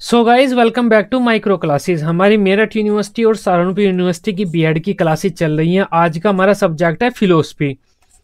so guys welcome back to micro classes हमारी Meerut university और Saharanpur university की बीएड की क्लासेस चल रही हैं आज का हमारा सब्जेक्ट है philosophy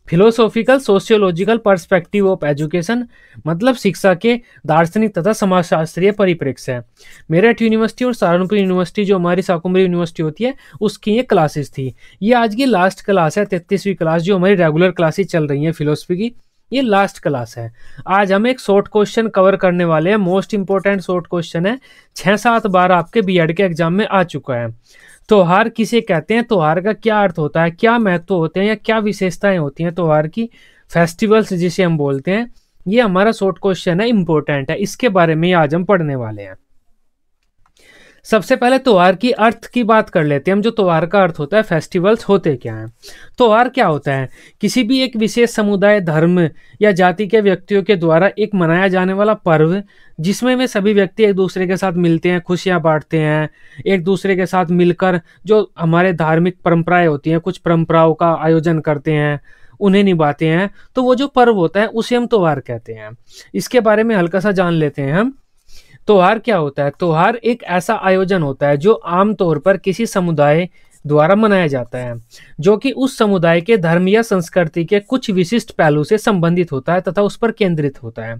philosophical sociological perspective of education मतलब शिक्षा के दार्शनिक तथा समाजशास्त्रीय परिप्रेक्ष्य है मेरठ यूनिवर्सिटी और सहारनपुर यूनिवर्सिटी जो हमारी साकुमरी यूनिवर्सिटी होती है उसकी ये क्लासेस थी ये आज की लास्ट क्लास है तैतीसवीं क्लास जो हमारी रेगुलर क्लासेज चल रही हैं फिलोसफी की ये लास्ट क्लास है आज हम एक शॉर्ट क्वेश्चन कवर करने वाले हैं मोस्ट इंपॉर्टेंट शॉर्ट क्वेश्चन है छः सात बार आपके बी के एग्जाम में आ चुका है त्योहार किसे कहते हैं त्योहार का क्या अर्थ होता है क्या महत्व होते हैं या क्या विशेषताएं होती हैं त्योहार की फेस्टिवल्स जिसे हम बोलते हैं ये हमारा शॉर्ट क्वेश्चन है इंपॉर्टेंट है इसके बारे में आज हम पढ़ने वाले हैं सबसे पहले त्योहार की अर्थ की बात कर लेते हैं हम जो त्योहार का अर्थ होता है फेस्टिवल्स होते क्या हैं त्योहार क्या होता है किसी भी एक विशेष समुदाय धर्म या जाति के व्यक्तियों के द्वारा एक मनाया जाने वाला पर्व जिसमें वे सभी व्यक्ति एक दूसरे के साथ मिलते हैं खुशियाँ बांटते हैं एक दूसरे के साथ मिलकर जो हमारे धार्मिक परंपराएं होती हैं कुछ परंपराओं का आयोजन करते हैं उन्हें निभाते हैं तो वो जो पर्व होता है उसे हम त्योहार कहते हैं इसके बारे में हल्का सा जान लेते हैं हम त्यौहार क्या होता है त्यौहार एक ऐसा आयोजन होता है जो आमतौर पर किसी समुदाय द्वारा मनाया जाता है जो कि उस समुदाय के धर्म या संस्कृति के कुछ विशिष्ट पहलू से संबंधित होता है तथा उस पर केंद्रित होता है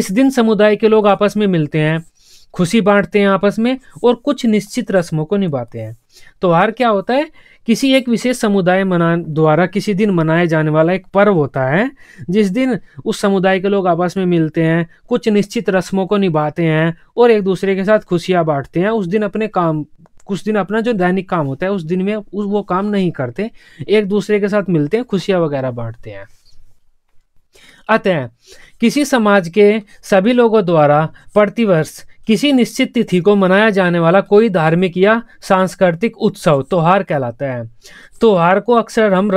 इस दिन समुदाय के लोग आपस में मिलते हैं खुशी बांटते हैं आपस में और कुछ निश्चित रस्मों को निभाते हैं त्यौहार क्या होता है किसी एक विशेष समुदाय मना द्वारा किसी दिन मनाया जाने वाला एक पर्व होता है जिस दिन उस समुदाय के लोग आपस में मिलते हैं कुछ निश्चित रस्मों को निभाते हैं और एक दूसरे के साथ खुशियाँ बांटते हैं उस दिन अपने काम कुछ दिन अपना जो दैनिक काम होता है उस दिन में उस वो काम नहीं करते एक दूसरे के साथ मिलते हैं खुशियाँ वगैरह बांटते हैं अतः किसी समाज के सभी लोगों द्वारा प्रतिवर्ष किसी निश्चित तिथि को मनाया जाने वाला कोई धार्मिक या सांस्कृतिक उत्सव त्यौहार कहलाता है त्यौहार को अक्सर हम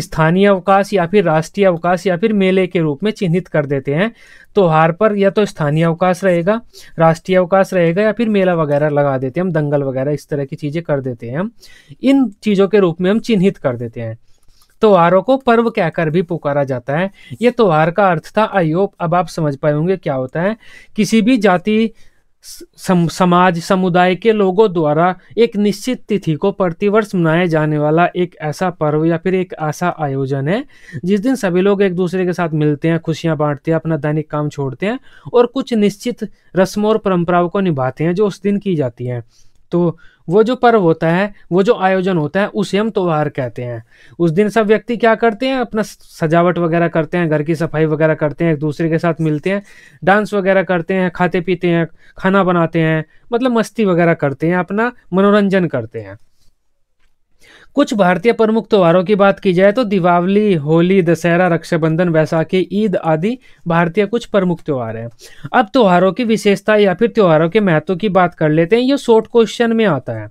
स्थानीय अवकाश या फिर राष्ट्रीय अवकाश या फिर मेले के रूप में चिन्हित कर देते हैं त्यौहार पर या तो स्थानीय अवकाश रहेगा राष्ट्रीय अवकाश रहेगा या फिर मेला वगैरह लगा देते हैं हम दंगल वगैरह इस तरह की चीज़ें कर देते हैं हम इन चीज़ों के रूप में हम चिन्हित कर देते हैं त्योहारों को पर्व कहकर भी पुकारा जाता है ये त्योहार का अर्थ था आई होप अब आप समझ पाए होंगे क्या होता है किसी भी जाति सम, समाज समुदाय के लोगों द्वारा एक निश्चित तिथि को प्रतिवर्ष मनाया जाने वाला एक ऐसा पर्व या फिर एक ऐसा आयोजन है जिस दिन सभी लोग एक दूसरे के साथ मिलते हैं खुशियां बांटते हैं अपना दैनिक काम छोड़ते हैं और कुछ निश्चित रस्मों और परंपराओं को निभाते हैं जो उस दिन की जाती हैं तो वो जो पर्व होता है वो जो आयोजन होता है उसे हम त्योहार कहते हैं उस दिन सब व्यक्ति क्या करते हैं अपना सजावट वगैरह करते हैं घर की सफाई वगैरह करते हैं एक दूसरे के साथ मिलते हैं डांस वगैरह करते हैं खाते पीते हैं खाना बनाते हैं मतलब मस्ती वगैरह करते हैं अपना मनोरंजन करते हैं कुछ भारतीय प्रमुख त्योहारों की बात की जाए तो दिवाली होली दशहरा रक्षाबंधन वैसाखी ईद आदि भारतीय कुछ प्रमुख त्यौहार हैं अब त्योहारों की विशेषता या फिर त्योहारों के महत्व की बात कर लेते हैं ये शॉर्ट क्वेश्चन में आता है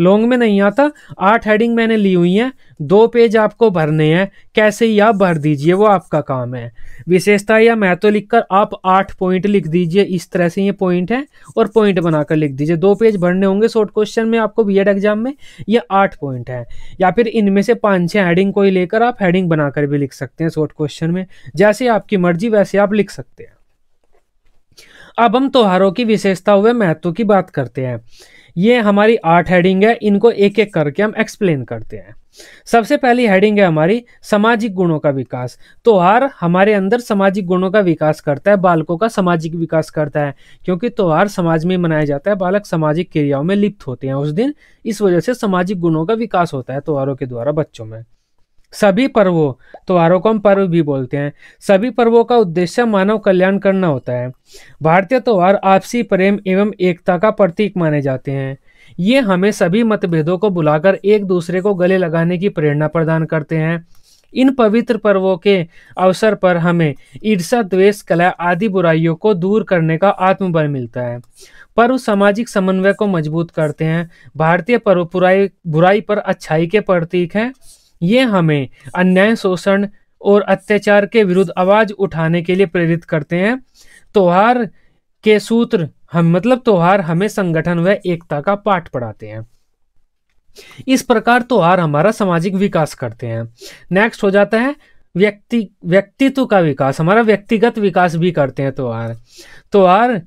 लॉन्ग में नहीं आता आठ हेडिंग मैंने ली हुई हैं दो पेज आपको भरने हैं कैसे ही आप भर दीजिए वो आपका काम है विशेषता या महत्व लिखकर आप आठ पॉइंट लिख दीजिए इस तरह से ये पॉइंट है और पॉइंट बनाकर लिख दीजिए दो पेज भरने होंगे शॉर्ट क्वेश्चन में आपको बी एग्जाम में ये आठ पॉइंट है या फिर इनमें से पाँच छः हेडिंग कोई लेकर आप हेडिंग बनाकर भी लिख सकते हैं शॉर्ट क्वेश्चन में जैसे आपकी मर्जी वैसे आप लिख सकते हैं अब हम त्योहारों की विशेषता हुए महत्व की बात करते हैं ये हमारी आठ हेडिंग है इनको एक एक करके हम एक्सप्लेन करते हैं सबसे पहली हेडिंग है हमारी सामाजिक गुणों का विकास त्योहार हमारे अंदर सामाजिक गुणों का विकास करता है बालकों का सामाजिक विकास करता है क्योंकि त्योहार समाज में मनाया जाता है बालक सामाजिक क्रियाओं में लिप्त होते हैं उस दिन इस वजह से सामाजिक गुणों का विकास होता है त्योहारों के द्वारा बच्चों में सभी पर्वों को हम पर्व भी बोलते हैं सभी पर्वों का उद्देश्य मानव कल्याण करना होता है भारतीय त्यौहार आपसी प्रेम एवं एकता का प्रतीक माने जाते हैं ये हमें सभी मतभेदों को बुलाकर एक दूसरे को गले लगाने की प्रेरणा प्रदान करते हैं इन पवित्र पर्वों के अवसर पर हमें ईर्षा द्वेष कला आदि बुराइयों को दूर करने का आत्मबल मिलता है पर्व सामाजिक समन्वय को मजबूत करते हैं भारतीय पर्व बुराई बुराई पर अच्छाई के प्रतीक हैं ये हमें अन्याय शोषण और अत्याचार के विरुद्ध आवाज उठाने के लिए प्रेरित करते हैं त्योहार के सूत्र हम मतलब त्योहार हमें संगठन व एकता का पाठ पढ़ाते हैं इस प्रकार त्योहार हमारा सामाजिक विकास करते हैं नेक्स्ट हो जाता है व्यक्ति व्यक्तित्व का विकास हमारा व्यक्तिगत विकास भी करते हैं त्योहार त्योहार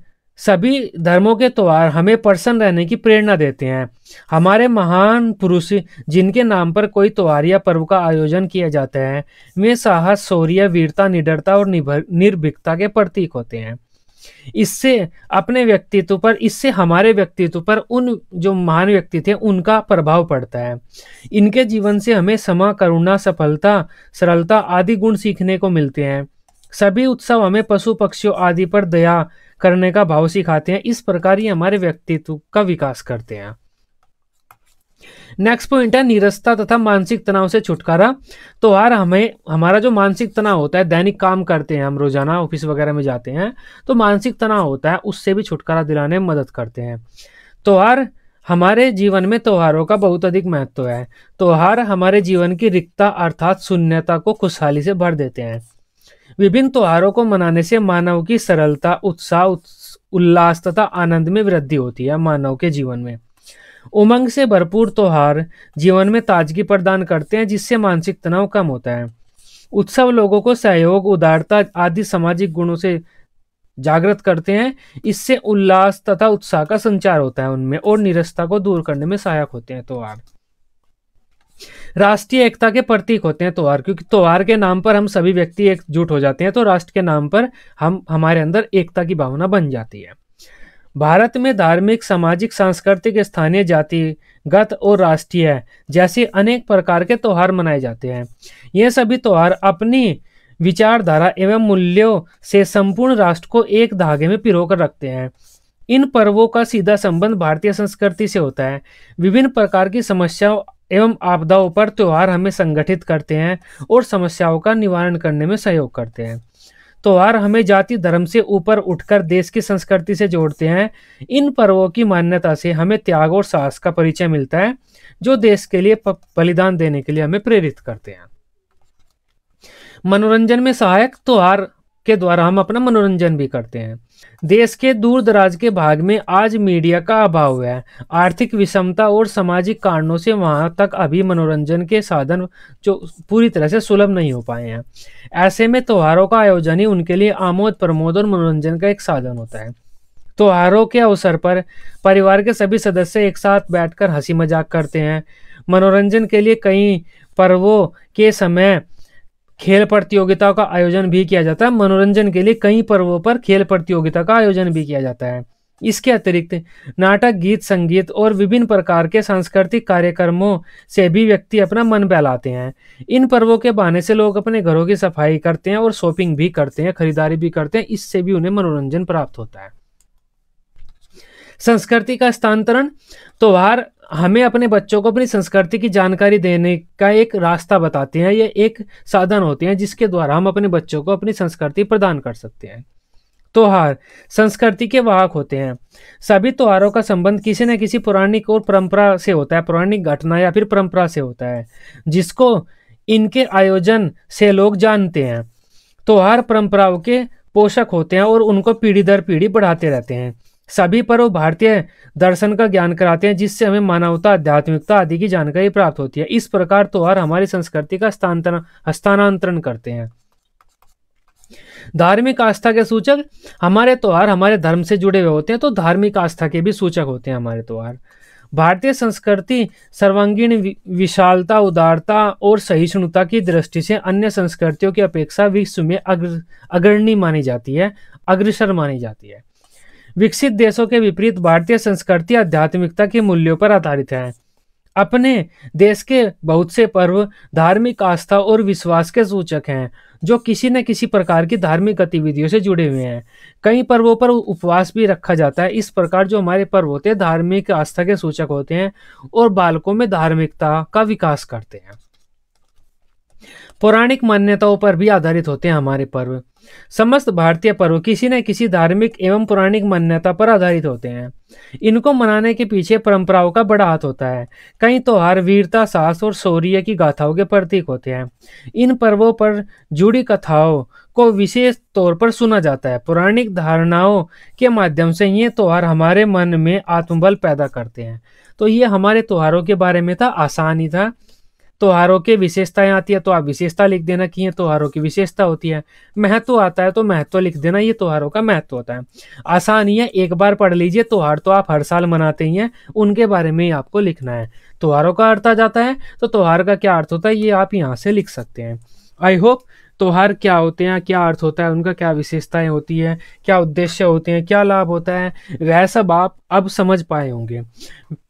सभी धर्मों के त्यौहार हमें प्रसन्न रहने की प्रेरणा देते हैं हमारे महान पुरुष जिनके नाम पर कोई त्यौहार या पर्व का आयोजन किया जाता है वे साहस शौर्य वीरता निडरता और निर्भीकता के प्रतीक होते हैं इससे अपने व्यक्तित्व पर इससे हमारे व्यक्तित्व पर उन जो महान व्यक्ति थे उनका प्रभाव पड़ता है इनके जीवन से हमें समा करुणा सफलता सरलता आदि गुण सीखने को मिलते हैं सभी उत्सव हमें पशु पक्षियों आदि पर दया करने का भाव सिखाते हैं इस प्रकार ही हमारे व्यक्तित्व का विकास करते हैं नेक्स्ट पॉइंट है निरस्ता तथा मानसिक तनाव से छुटकारा तो यार हमें हमारा जो मानसिक तनाव होता है दैनिक काम करते हैं हम रोजाना ऑफिस वगैरह में जाते हैं तो मानसिक तनाव होता है उससे भी छुटकारा दिलाने में मदद करते हैं तो यार हमारे जीवन में त्योहारों का बहुत अधिक महत्व है त्योहार हमारे जीवन की रिक्ता अर्थात शून्यता को खुशहाली से भर देते हैं विभिन्न त्योहारों को मनाने से मानव की सरलता उत्साह उल्लास तथा आनंद में वृद्धि होती है मानव के जीवन में उमंग से भरपूर त्योहार जीवन में ताजगी प्रदान करते हैं जिससे मानसिक तनाव कम होता है उत्सव लोगों को सहयोग उदारता आदि सामाजिक गुणों से जागृत करते हैं इससे उल्लास तथा उत्साह का संचार होता है उनमें और निरस्ता को दूर करने में सहायक होते हैं त्योहार राष्ट्रीय एकता के प्रतीक होते हैं त्योहार क्योंकि त्यौहार के नाम पर हम सभी व्यक्ति एकजुट हो जाते हैं तो राष्ट्र के नाम पर हम हमारे अंदर एकता की भावना बन जाती है भारत में धार्मिक सामाजिक सांस्कृतिक स्थानीय जातिगत और राष्ट्रीय जैसे अनेक प्रकार के त्यौहार मनाए जाते हैं ये सभी त्यौहार अपनी विचारधारा एवं मूल्यों से संपूर्ण राष्ट्र को एक धागे में पिरो कर रखते हैं इन पर्वों का सीधा संबंध भारतीय संस्कृति से होता है विभिन्न प्रकार की समस्याओं एवं आपदाओं पर त्यौहार हमें संगठित करते हैं और समस्याओं का निवारण करने में सहयोग करते हैं त्यौहार हमें जाति धर्म से ऊपर उठकर देश की संस्कृति से जोड़ते हैं इन पर्वों की मान्यता से हमें त्याग और साहस का परिचय मिलता है जो देश के लिए बलिदान देने के लिए हमें प्रेरित करते हैं मनोरंजन में सहायक त्योहार के द्वारा हम अपना मनोरंजन भी करते हैं देश के दूर दराज के भाग में आज मीडिया का अभाव है आर्थिक विषमता और सामाजिक कारणों से वहाँ तक अभी मनोरंजन के साधन जो पूरी तरह से सुलभ नहीं हो पाए हैं ऐसे में त्योहारों का आयोजन ही उनके लिए आमोद प्रमोद और मनोरंजन का एक साधन होता है त्योहारों के अवसर पर परिवार के सभी सदस्य एक साथ बैठकर हंसी मजाक करते हैं मनोरंजन के लिए कई पर्वों के समय खेल प्रतियोगिताओं का आयोजन भी किया जाता है मनोरंजन के लिए कई पर्वों पर खेल प्रतियोगिता का आयोजन भी किया जाता है इसके अतिरिक्त नाटक गीत संगीत और विभिन्न प्रकार के सांस्कृतिक कार्यक्रमों से भी व्यक्ति अपना मन बहलाते हैं इन पर्वों के बहाने से लोग अपने घरों की सफाई करते हैं और शॉपिंग भी करते हैं खरीदारी भी करते हैं इससे भी उन्हें मनोरंजन प्राप्त होता है संस्कृति का स्थानांतरण त्योहार हमें अपने बच्चों को अपनी संस्कृति की जानकारी देने का एक रास्ता बताते हैं या एक साधन होते हैं जिसके द्वारा हम अपने बच्चों को अपनी संस्कृति प्रदान कर सकते हैं त्यौहार संस्कृति के वाहक होते हैं सभी त्योहारों का संबंध किसी न किसी पौराणिक और परंपरा से होता है पौराणिक घटना या फिर परंपरा से होता है जिसको इनके आयोजन से लोग जानते हैं त्यौहार परंपराओं के पोषक होते हैं और उनको पीढ़ी दर पीढ़ी बढ़ाते रहते हैं सभी पर वो भारतीय दर्शन का ज्ञान कराते हैं जिससे हमें मानवता आध्यात्मिकता आदि की जानकारी प्राप्त होती है इस प्रकार त्योहार हमारी संस्कृति का हस्तांतरण करते हैं धार्मिक आस्था के सूचक हमारे त्योहार हमारे धर्म से जुड़े हुए होते हैं तो धार्मिक आस्था के भी सूचक होते हैं हमारे त्योहार भारतीय संस्कृति सर्वांगीण विशालता उदारता और सहिष्णुता की दृष्टि से अन्य संस्कृतियों की अपेक्षा विश्व में अग्र अग्रणी मानी जाती है अग्रसर मानी जाती है विकसित देशों के विपरीत भारतीय संस्कृति आध्यात्मिकता के मूल्यों पर आधारित है अपने देश के बहुत से पर्व धार्मिक आस्था और विश्वास के सूचक हैं जो किसी न किसी प्रकार की धार्मिक गतिविधियों से जुड़े हुए हैं कई पर्वों पर उपवास भी रखा जाता है इस प्रकार जो हमारे पर्व होते हैं धार्मिक आस्था के सूचक होते हैं और बालकों में धार्मिकता का विकास करते हैं पौराणिक मान्यताओं पर भी आधारित होते हैं हमारे पर्व समस्त भारतीय पर्व किसी न किसी धार्मिक एवं पौराणिक मान्यता पर आधारित होते हैं इनको मनाने के पीछे परंपराओं का बड़ा हाथ होता है कई त्योहार वीरता साहस और शौर्य की गाथाओं के प्रतीक होते हैं इन पर्वों पर जुड़ी कथाओं को विशेष तौर पर सुना जाता है पौराणिक धारणाओं के माध्यम से ये त्यौहार हमारे मन में आत्मबल पैदा करते हैं तो ये हमारे त्योहारों के बारे में था आसानी था त्योहारों के विशेषताएं आती है तो आप विशेषता लिख देना कि ये त्योहारों की विशेषता होती है महत्व आता है तो महत्व लिख देना ये त्योहारों का महत्व होता है आसानी है एक बार पढ़ लीजिए त्योहार तो आप हर साल मनाते ही हैं उनके बारे में ही आपको लिखना है त्योहारों का अर्थ आ जाता है तो त्योहार का क्या अर्थ होता है ये आप यहाँ से लिख सकते हैं आई होप त्योहार क्या होते हैं क्या अर्थ होता है उनका क्या विशेषताएं होती है क्या उद्देश्य होते हैं क्या लाभ होता है वह सब आप अब समझ पाए होंगे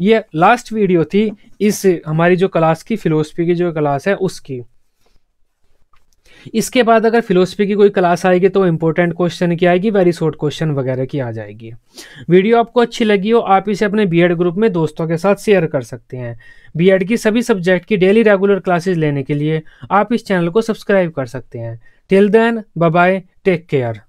ये लास्ट वीडियो थी इस हमारी जो क्लास की फिलोसफी की जो क्लास है उसकी इसके बाद अगर फिलोसफी की कोई क्लास आएगी तो इंपॉर्टेंट क्वेश्चन की आएगी वेरी शॉर्ट क्वेश्चन वगैरह की आ जाएगी वीडियो आपको अच्छी लगी हो आप इसे अपने बी ग्रुप में दोस्तों के साथ शेयर कर सकते हैं बी की सभी सब्जेक्ट की डेली रेगुलर क्लासेज लेने के लिए आप इस चैनल को सब्सक्राइब कर सकते हैं till then bye take care